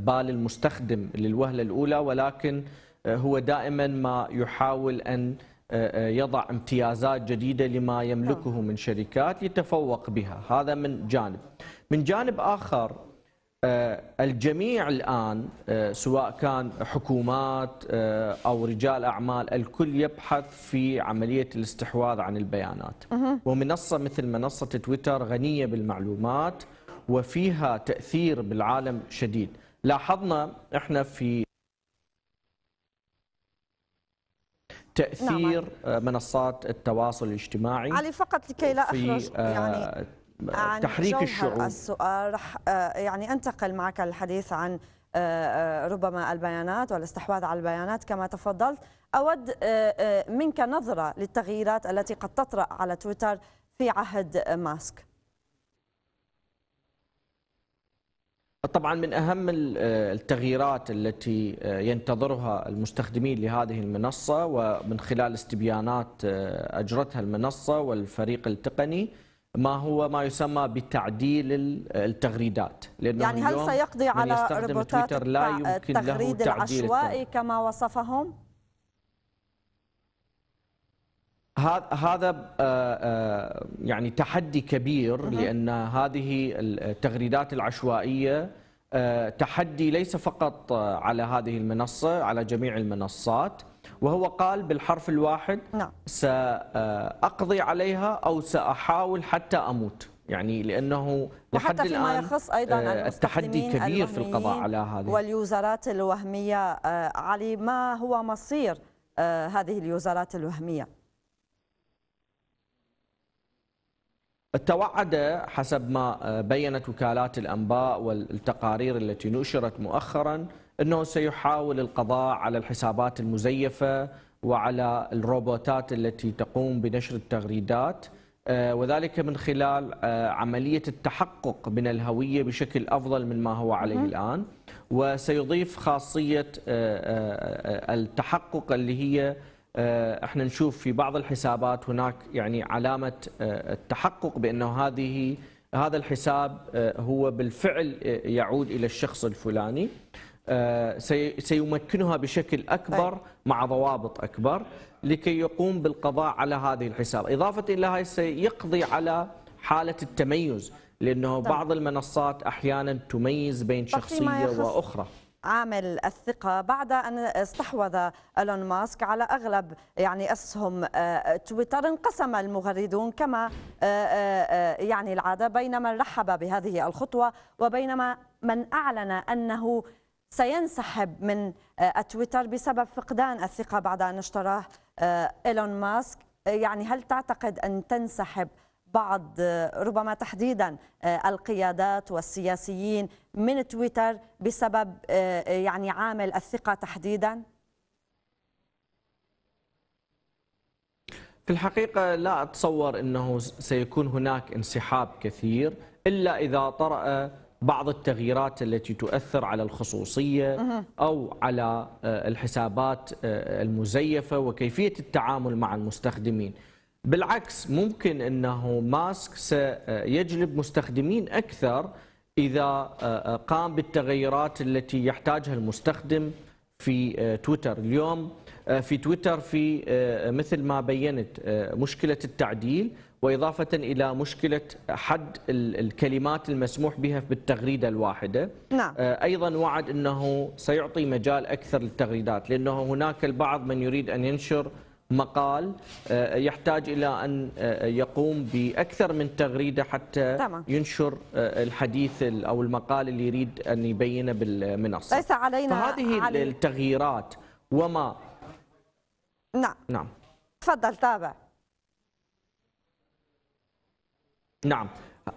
بال المستخدم للوهلة الأولى ولكن هو دائما ما يحاول أن يضع امتيازات جديدة لما يملكه نعم. من شركات يتفوق بها هذا من جانب من جانب آخر آه، الجميع الآن آه، سواء كان حكومات آه، أو رجال أعمال الكل يبحث في عملية الاستحواذ عن البيانات ومنصة مثل منصة تويتر غنية بالمعلومات وفيها تأثير بالعالم شديد لاحظنا احنا في تأثير نعم. منصات التواصل الاجتماعي علي فقط لكي لا أخرج يعني تحريك الشعوب السؤال رح آه، يعني انتقل معك الحديث عن آه، آه، ربما البيانات والاستحواذ على البيانات كما تفضلت أود منك نظرة للتغييرات التي قد تطرأ على تويتر في عهد ماسك طبعا من أهم التغييرات التي ينتظرها المستخدمين لهذه المنصة ومن خلال استبيانات أجرتها المنصة والفريق التقني ما هو ما يسمى بتعديل التغريدات لأنه يعني هل سيقضي على تويتر لا يمكن التغريد له تعديل العشوائي كما وصفهم؟ هذا آه، آه، يعني تحدي كبير لأن هذه التغريدات العشوائية آه، تحدي ليس فقط على هذه المنصة على جميع المنصات وهو قال بالحرف الواحد نعم. سأقضي عليها أو سأحاول حتى أموت يعني لانه لحد الان فيما يخص ايضا آه، التحدي كبير في القضاء على هذه واليوزرات الوهميه آه، علي ما هو مصير آه، هذه اليوزارات الوهميه؟ التوعد حسب ما بينت وكالات الانباء والتقارير التي نشرت مؤخرا أنه سيحاول القضاء على الحسابات المزيفة وعلى الروبوتات التي تقوم بنشر التغريدات آه، وذلك من خلال آه، عملية التحقق من الهوية بشكل أفضل من ما هو عليه الآن وسيضيف خاصية آه، التحقق اللي هي احنا نشوف في بعض الحسابات هناك يعني علامة التحقق بأنه هذه هذا الحساب هو بالفعل يعود إلى الشخص الفلاني آه، سيمكنها بشكل أكبر طيب. مع ضوابط أكبر لكي يقوم بالقضاء على هذه الحساب إضافة إلى هذا سيقضي على حالة التميز لأنه طبعا. بعض المنصات أحيانا تميز بين شخصية وأخرى عامل الثقة بعد أن استحوذ ألون ماسك على أغلب يعني أسهم آه، تويتر انقسم المغردون كما آه، يعني العادة بينما رحب بهذه الخطوة وبينما من أعلن أنه سينسحب من آه، تويتر بسبب فقدان الثقة بعد أن اشتراه آه، إيلون ماسك آه، يعني هل تعتقد أن تنسحب بعض ربما تحديدا القيادات والسياسيين من تويتر بسبب يعني عامل الثقة تحديدا؟ في الحقيقة لا أتصور أنه سيكون هناك انسحاب كثير إلا إذا طرأ بعض التغييرات التي تؤثر على الخصوصية أو على آه، الحسابات آه، المزيفة وكيفية التعامل مع المستخدمين بالعكس ممكن أنه ماسك سيجلب مستخدمين أكثر إذا آه، قام بالتغيرات التي يحتاجها المستخدم في تويتر اليوم في تويتر في مثل ما بينت مشكلة التعديل وإضافة إلى مشكلة حد الكلمات المسموح بها بالتغريدة الواحدة نعم. آه، أيضا وعد أنه سيعطي مجال أكثر للتغريدات لأنه هناك البعض من يريد أن ينشر مقال آه، يحتاج إلى أن آه، يقوم بأكثر من تغريدة حتى ينشر الحديث أو المقال اللي يريد أن يبينه بالمنصة ليس علينا فهذه علي... التغييرات وما نعم نعم تفضل تابع نعم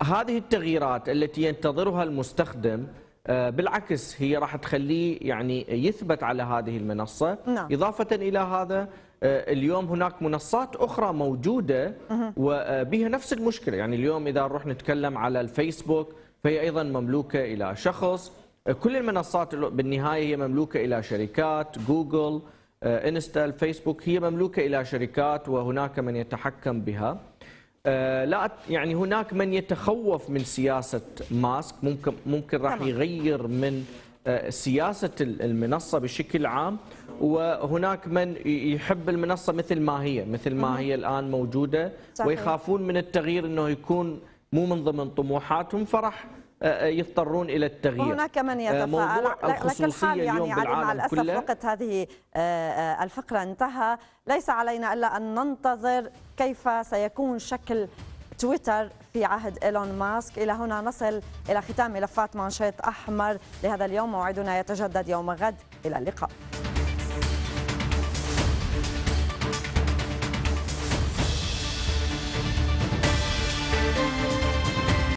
هذه التغييرات التي ينتظرها المستخدم آه، بالعكس هي راح تخليه يعني يثبت على هذه المنصة نعم. إضافة إلى هذا آه، اليوم هناك منصات أخرى موجودة وبها آه، نفس المشكلة يعني اليوم إذا نروح نتكلم على الفيسبوك فهي أيضا مملوكة إلى شخص كل المنصات بالنهاية هي مملوكة إلى شركات جوجل انستا الفيسبوك هي مملوكة إلى شركات وهناك من يتحكم بها آه، لا يعني هناك من يتخوف من سياسه ماسك ممكن ممكن راح يغير من آه، سياسه المنصه بشكل عام وهناك من يحب المنصه مثل ما هي مثل ما هي الان موجوده صحيح. ويخافون من التغيير انه يكون مو من ضمن طموحاتهم فرح آه، يضطرون الى التغيير وهناك من يتفاءل لكن الحال يعني مع الاسف وقت هذه الفقره انتهى ليس علينا الا ان ننتظر كيف سيكون شكل تويتر في عهد ايلون ماسك الى هنا نصل الى ختام ملفات مانشيت احمر لهذا اليوم موعدنا يتجدد يوم غد الى اللقاء